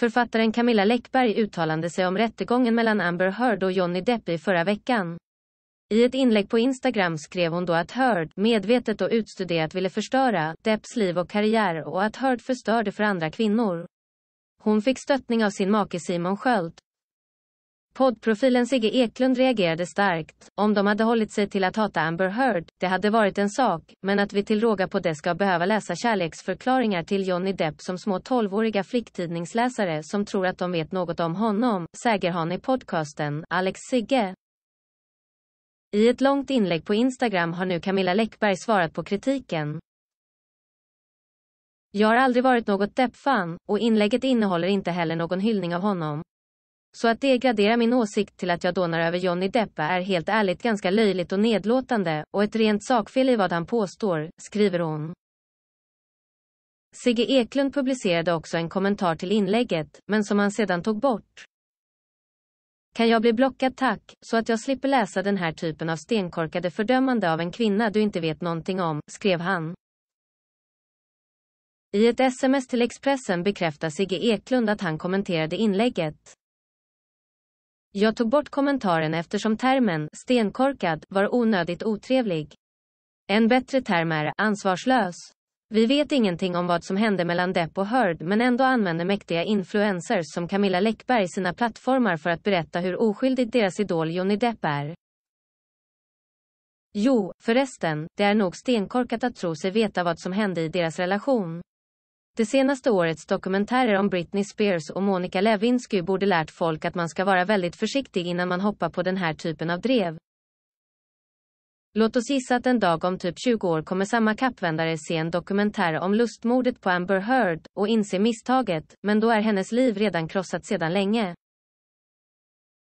Författaren Camilla Läckberg uttalade sig om rättegången mellan Amber Heard och Johnny Depp i förra veckan. I ett inlägg på Instagram skrev hon då att Heard medvetet och utstuderat ville förstöra Depps liv och karriär och att Heard förstörde för andra kvinnor. Hon fick stöttning av sin make Simon Sköld, Poddprofilen Sigge Eklund reagerade starkt. Om de hade hållit sig till att hata Amber Heard, det hade varit en sak, men att vi till råga på det ska behöva läsa kärleksförklaringar till Johnny Depp som små tolvåriga flicktidningsläsare som tror att de vet något om honom, säger han i podcasten Alex Sigge. I ett långt inlägg på Instagram har nu Camilla Läckberg svarat på kritiken. Jag har aldrig varit något Depp-fan, och inlägget innehåller inte heller någon hyllning av honom. Så att degradera min åsikt till att jag dånar över Johnny Depp är helt ärligt ganska löjligt och nedlåtande, och ett rent sakfel i vad han påstår, skriver hon. Sigge Eklund publicerade också en kommentar till inlägget, men som han sedan tog bort. Kan jag bli blockad tack, så att jag slipper läsa den här typen av stenkorkade fördömande av en kvinna du inte vet någonting om, skrev han. I ett sms till Expressen bekräftar Sigge Eklund att han kommenterade inlägget. Jag tog bort kommentaren eftersom termen stenkorkad var onödigt otrevlig. En bättre term är ansvarslös. Vi vet ingenting om vad som hände mellan Depp och Heard men ändå använder mäktiga influencers som Camilla Läckberg sina plattformar för att berätta hur oskyldigt deras idol Johnny Depp är. Jo, förresten, det är nog stenkorkat att tro sig veta vad som hände i deras relation. Det senaste årets dokumentärer om Britney Spears och Monica Lewinsky borde lärt folk att man ska vara väldigt försiktig innan man hoppar på den här typen av drev. Låt oss gissa att en dag om typ 20 år kommer samma kappvändare se en dokumentär om lustmordet på Amber Heard och inse misstaget, men då är hennes liv redan krossat sedan länge.